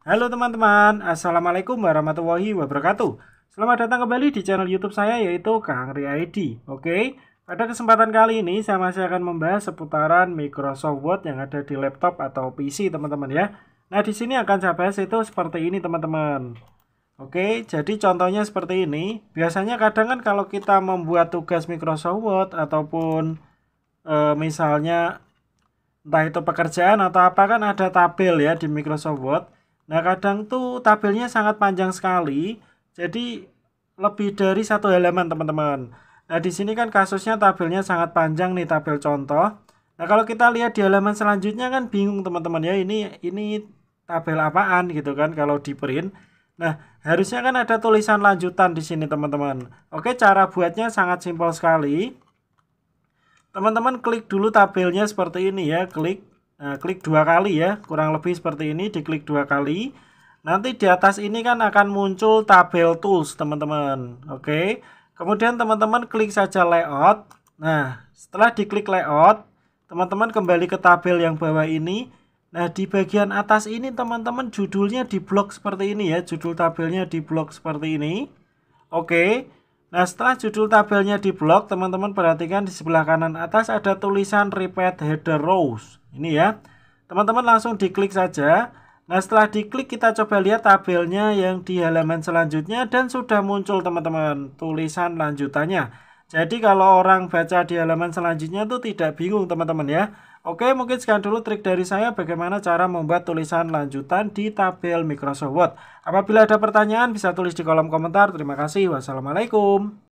Halo teman-teman, Assalamualaikum warahmatullahi wabarakatuh Selamat datang kembali di channel youtube saya yaitu Kang ID Oke, pada kesempatan kali ini saya masih akan membahas seputaran Microsoft Word yang ada di laptop atau PC teman-teman ya Nah di sini akan saya bahas itu seperti ini teman-teman Oke, jadi contohnya seperti ini Biasanya kadang kan kalau kita membuat tugas Microsoft Word ataupun e, misalnya entah itu pekerjaan atau apa kan ada tabel ya di Microsoft Word Nah kadang tuh tabelnya sangat panjang sekali, jadi lebih dari satu halaman teman-teman. Nah di sini kan kasusnya tabelnya sangat panjang nih tabel contoh. Nah kalau kita lihat di halaman selanjutnya kan bingung teman-teman ya ini ini tabel apaan gitu kan kalau di print. Nah harusnya kan ada tulisan lanjutan di sini teman-teman. Oke cara buatnya sangat simpel sekali. Teman-teman klik dulu tabelnya seperti ini ya, klik Nah, klik dua kali ya, kurang lebih seperti ini, diklik dua kali. Nanti di atas ini kan akan muncul tabel tools, teman-teman. Oke. Kemudian teman-teman klik saja layout. Nah, setelah diklik layout, teman-teman kembali ke tabel yang bawah ini. Nah, di bagian atas ini teman-teman judulnya di blok seperti ini ya, judul tabelnya di blok seperti ini. Oke. Nah setelah judul tabelnya di blok, teman-teman perhatikan di sebelah kanan atas ada tulisan repeat header rows. Ini ya, teman-teman langsung diklik saja. Nah setelah diklik kita coba lihat tabelnya yang di halaman selanjutnya dan sudah muncul teman-teman tulisan lanjutannya. Jadi kalau orang baca di halaman selanjutnya itu tidak bingung teman-teman ya. Oke, mungkin sekian dulu trik dari saya bagaimana cara membuat tulisan lanjutan di tabel Microsoft Word. Apabila ada pertanyaan bisa tulis di kolom komentar. Terima kasih. Wassalamualaikum.